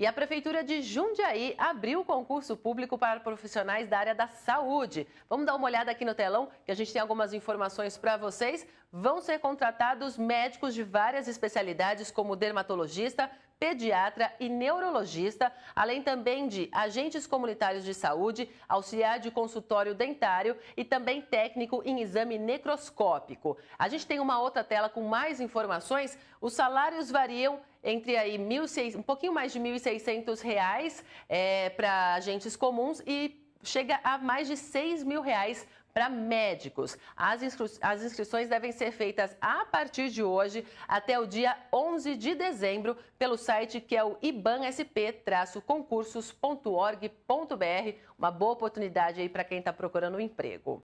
E a Prefeitura de Jundiaí abriu o concurso público para profissionais da área da saúde. Vamos dar uma olhada aqui no telão, que a gente tem algumas informações para vocês. Vão ser contratados médicos de várias especialidades, como dermatologista, pediatra e neurologista, além também de agentes comunitários de saúde, auxiliar de consultório dentário e também técnico em exame necroscópico. A gente tem uma outra tela com mais informações. Os salários variam entre aí seis, um pouquinho mais de R$ 1.600 reais, é, eh, para agentes comuns e chega a mais de R$ mil reais para médicos. As, inscri as, inscrições devem ser feitas a partir de hoje até o dia 11 de dezembro pelo site que é o ibansp-concursos.org.br. Uma boa oportunidade aí para quem está procurando um emprego.